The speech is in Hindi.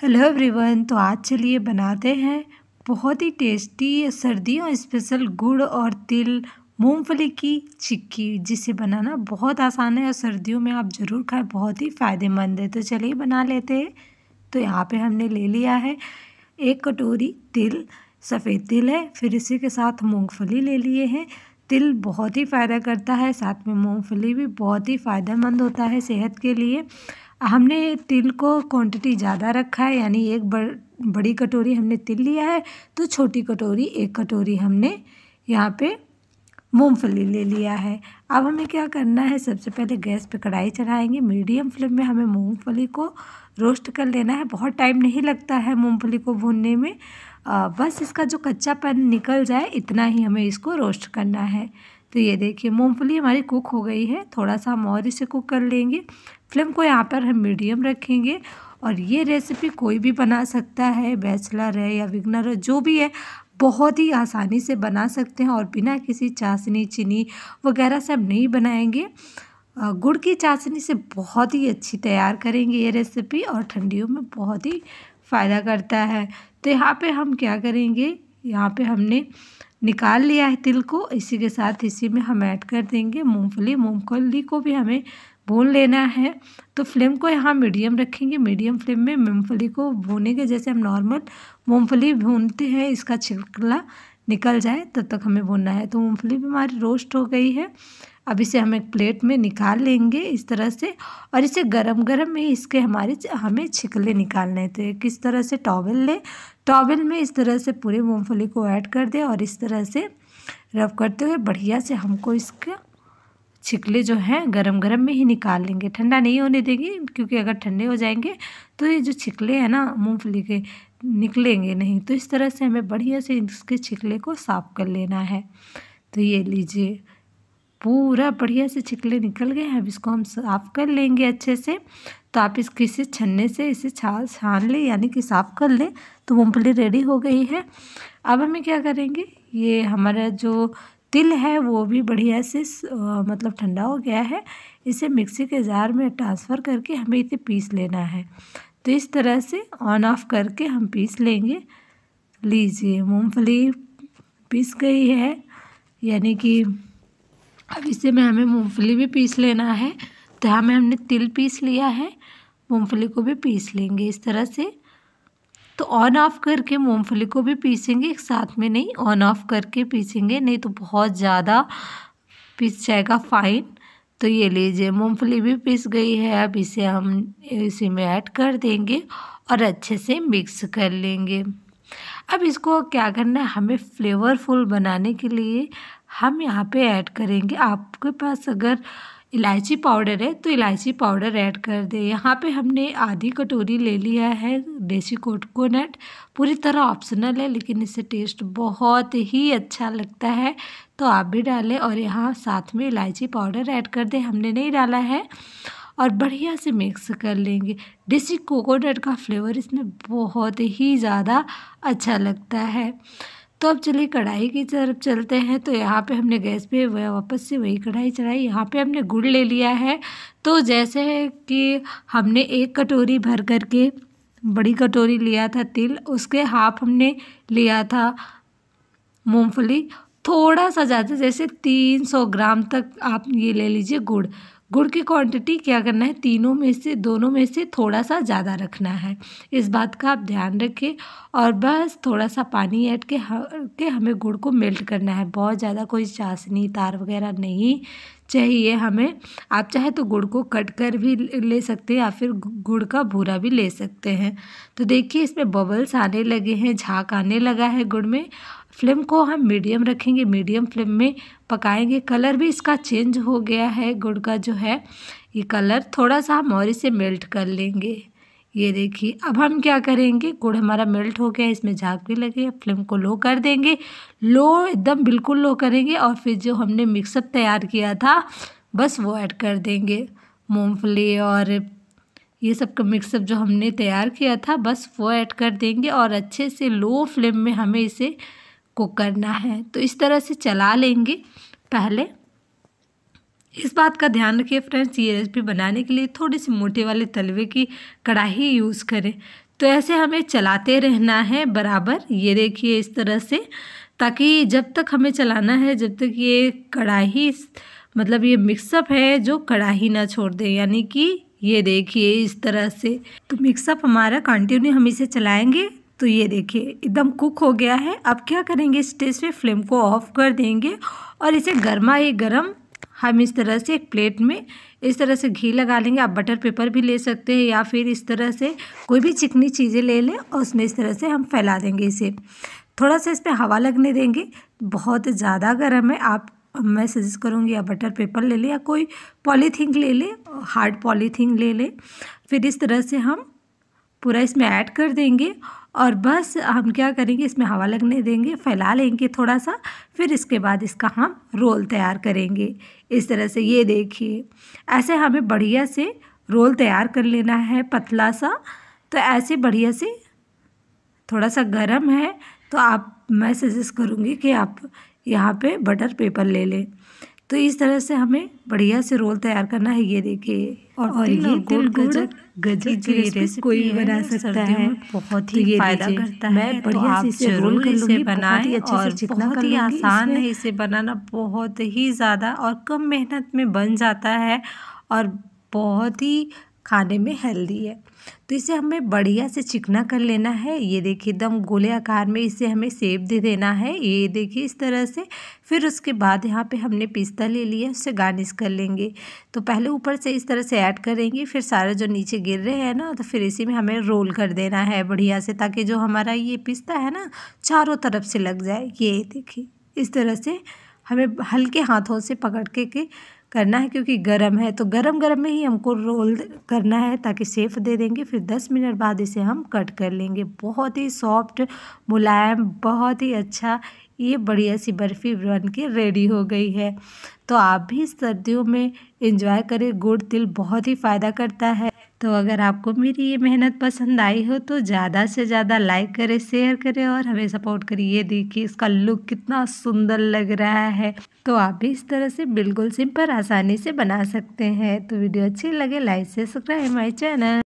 हेलो एवरीवन तो आज चलिए बनाते हैं बहुत ही टेस्टी सर्दियों स्पेशल गुड़ और तिल मूंगफली की चिक्की जिसे बनाना बहुत आसान है और सर्दियों में आप ज़रूर खाएं बहुत ही फ़ायदेमंद है तो चलिए बना लेते हैं तो यहाँ पे हमने ले लिया है एक कटोरी तिल सफ़ेद तिल है फिर इसी के साथ मूंगफली ले लिए हैं तिल बहुत ही फ़ायदा करता है साथ में मूंगफली भी बहुत ही फ़ायदेमंद होता है सेहत के लिए हमने तिल को क्वांटिटी ज़्यादा रखा है यानी एक बड़ बड़ी कटोरी हमने तिल लिया है तो छोटी कटोरी एक कटोरी हमने यहाँ पे मूंगफली ले लिया है अब हमें क्या करना है सबसे पहले गैस पे कढ़ाई चढ़ाएंगे मीडियम फ्लेम में हमें मूंगफली को रोस्ट कर लेना है बहुत टाइम नहीं लगता है मूंगफली को भूनने में आ, बस इसका जो कच्चापन निकल जाए इतना ही हमें इसको रोस्ट करना है तो ये देखिए मूंगफली हमारी कुक हो गई है थोड़ा सा हम और इसे कुक कर लेंगे फ्लेम को यहाँ पर हम मीडियम रखेंगे और ये रेसिपी कोई भी बना सकता है बैचलर है या विगनर है जो भी है बहुत ही आसानी से बना सकते हैं और बिना किसी चाशनी चीनी वगैरह से हम नहीं बनाएंगे गुड़ की चाशनी से बहुत ही अच्छी तैयार करेंगे ये रेसिपी और ठंडियों में बहुत ही फ़ायदा करता है तो यहाँ पे हम क्या करेंगे यहाँ पे हमने निकाल लिया है तिल को इसी के साथ इसी में हम ऐड कर देंगे मूंगफली मूंगफली को भी हमें भून लेना है तो फ्लेम को यहाँ मीडियम रखेंगे मीडियम फ्लेम में मूंगफली को के जैसे हम नॉर्मल मूंगफली भूनते हैं इसका छिलकला निकल जाए तब तक हमें भूनना है तो मूंगफली भी हमारी रोस्ट हो गई है अब इसे हम एक प्लेट में निकाल लेंगे इस तरह से और इसे गरम गरम में इसके हमारे हमें छिकले निकालने थे किस तरह से टॉवल लें टॉवल में इस तरह से पूरे मूँगफली को ऐड कर दें और इस तरह से रब करते हुए बढ़िया से हमको इसका छिकले जो हैं गरम गरम में ही निकाल लेंगे ठंडा नहीं होने देंगे क्योंकि अगर ठंडे हो जाएंगे तो ये जो छिकले हैं ना मूँगफली के निकलेंगे नहीं तो इस तरह से हमें बढ़िया से इसके छिकले को साफ़ कर लेना है तो ये लीजिए पूरा बढ़िया से छिकले निकल गए हैं अब इसको हम साफ़ कर लेंगे अच्छे से तो आप इस किसी छन्ने से इसे छा छान लें यानी कि साफ़ कर लें तो मूँगफली रेडी हो गई है अब हमें क्या करेंगे ये हमारा जो तिल है वो भी बढ़िया से मतलब ठंडा हो गया है इसे मिक्सी के जार में ट्रांसफ़र करके हमें इसे पीस लेना है तो इस तरह से ऑन ऑफ करके हम पीस लेंगे लीजिए मूँगफली पीस गई है यानी कि अब इसे में हमें मूंगफली भी पीस लेना है तो हमें हमने तिल पीस लिया है मूंगफली को भी पीस लेंगे इस तरह से तो ऑन ऑफ करके मूंगफली को भी पीसेंगे एक साथ में नहीं ऑन ऑफ करके पीसेंगे नहीं तो बहुत ज़्यादा पीस जाएगा फाइन तो ये लीजिए मूंगफली भी पीस गई है अब इसे हम इसी में ऐड कर देंगे और अच्छे से मिक्स कर लेंगे अब इसको क्या करना है हमें फ्लेवरफुल बनाने के लिए हम यहाँ पे ऐड करेंगे आपके पास अगर इलायची पाउडर है तो इलायची पाउडर ऐड कर दें यहाँ पे हमने आधी कटोरी ले लिया है देसी कोकोनट पूरी तरह ऑप्शनल है लेकिन इससे टेस्ट बहुत ही अच्छा लगता है तो आप भी डालें और यहाँ साथ में इलायची पाउडर ऐड कर दें हमने नहीं डाला है और बढ़िया से मिक्स कर लेंगे देसी कोकोनट का फ्लेवर इसमें बहुत ही ज़्यादा अच्छा लगता है तो अब चलिए कढ़ाई की तरफ चलते हैं तो यहाँ पे हमने गैस पे वापस से वही कढ़ाई चढ़ाई यहाँ पे हमने गुड़ ले लिया है तो जैसे है कि हमने एक कटोरी भर कर के बड़ी कटोरी लिया था तिल उसके हाफ हमने लिया था मूंगफली थोड़ा सा ज़्यादा जैसे तीन सौ ग्राम तक आप ये ले लीजिए गुड़ गुड़ की क्वांटिटी क्या करना है तीनों में से दोनों में से थोड़ा सा ज़्यादा रखना है इस बात का आप ध्यान रखें और बस थोड़ा सा पानी ऐड के हाँ, के हमें गुड़ को मेल्ट करना है बहुत ज़्यादा कोई चाशनी तार वगैरह नहीं चाहिए हमें आप चाहे तो गुड़ को कट कर भी ले सकते हैं या फिर गुड़ का भूरा भी ले सकते हैं तो देखिए इसमें बबल्स आने लगे हैं झाक आने लगा है गुड़ में फ्लेम को हम मीडियम रखेंगे मीडियम फ्लेम में पकाएंगे कलर भी इसका चेंज हो गया है गुड़ का जो है ये कलर थोड़ा सा हम और इसे मेल्ट कर लेंगे ये देखिए अब हम क्या करेंगे गुड़ हमारा मेल्ट हो गया इसमें झाग भी लगे फ्लेम को लो कर देंगे लो एकदम बिल्कुल लो करेंगे और फिर जो हमने मिक्सअप तैयार किया था बस वो ऐड कर देंगे मूँगफली और ये सब का मिक्सअप जो हमने तैयार किया था बस वो ऐड कर देंगे और अच्छे से लो फ्लेम में हमें इसे को करना है तो इस तरह से चला लेंगे पहले इस बात का ध्यान रखिए फ्रेंड्स ये रेसिपी बनाने के लिए थोड़ी सी मोटे वाले तलवे की कढ़ाई यूज़ करें तो ऐसे हमें चलाते रहना है बराबर ये देखिए इस तरह से ताकि जब तक हमें चलाना है जब तक ये कढ़ाई मतलब ये मिक्सअप है जो कढ़ाई ना छोड़ दे यानी कि ये देखिए इस तरह से तो मिक्सअप हमारा कंटिन्यू हम इसे चलाएंगे तो ये देखिए एकदम कुक हो गया है अब क्या करेंगे स्टेज पे फ्लेम को ऑफ कर देंगे और इसे गर्मा ही गर्म हम इस तरह से एक प्लेट में इस तरह से घी लगा लेंगे आप बटर पेपर भी ले सकते हैं या फिर इस तरह से कोई भी चिकनी चीज़ें ले लें और उसमें इस तरह से हम फैला देंगे इसे थोड़ा सा इस पर हवा लगने देंगे बहुत ज़्यादा गर्म है आप मैं सजेस्ट करूँगी या बटर पेपर ले लें या कोई पॉलीथीन ले लें हार्ड पॉलीथीन ले लें फिर इस तरह से हम पूरा इसमें ऐड कर देंगे और बस हम क्या करेंगे इसमें हवा लगने देंगे फैला लेंगे थोड़ा सा फिर इसके बाद इसका हम रोल तैयार करेंगे इस तरह से ये देखिए ऐसे हमें बढ़िया से रोल तैयार कर लेना है पतला सा तो ऐसे बढ़िया से थोड़ा सा गर्म है तो आप मैं सजेस्ट करूँगी कि आप यहाँ पे बटर पेपर ले लें तो इस तरह से हमें बढ़िया से रोल तैयार करना है ये देखिए और, और ये तिल गजक गजक की रेसिपी कोई भी बना सकता है बहुत तो ही फायदा करता है मैं बढ़िया से इसे रोल कर अच्छे से जितना बहुत ही आसान है इसे बनाना बहुत ही ज़्यादा और कम मेहनत में बन जाता है और बहुत ही खाने में हेल्दी है तो इसे हमें बढ़िया से चिकना कर लेना है ये देखिए एकदम गोले आकार में इसे हमें सेब दे देना है ये देखिए इस तरह से फिर उसके बाद यहाँ पे हमने पिस्ता ले लिया उससे गार्निश कर लेंगे तो पहले ऊपर से इस तरह से ऐड करेंगे फिर सारे जो नीचे गिर रहे हैं ना तो फिर इसी में हमें रोल कर देना है बढ़िया से ताकि जो हमारा ये पिस्ता है ना चारों तरफ से लग जाए ये देखिए इस तरह से हमें हल्के हाथों से पकड़ के, के करना है क्योंकि गर्म है तो गर्म गर्म में ही हमको रोल करना है ताकि सेफ दे देंगे फिर दस मिनट बाद इसे हम कट कर लेंगे बहुत ही सॉफ्ट मुलायम बहुत ही अच्छा ये बढ़िया सी बर्फ़ी बन के रेडी हो गई है तो आप भी सर्दियों में इंजॉय करें गुड़ तिल बहुत ही फ़ायदा करता है तो अगर आपको मेरी ये मेहनत पसंद आई हो तो ज़्यादा से ज़्यादा लाइक करें शेयर करें और हमें सपोर्ट करें ये देखिए इसका लुक कितना सुंदर लग रहा है तो आप भी इस तरह से बिल्कुल सिंपल आसानी से बना सकते हैं तो वीडियो अच्छी लगे लाइक से सब्सक्राइब माई चैनल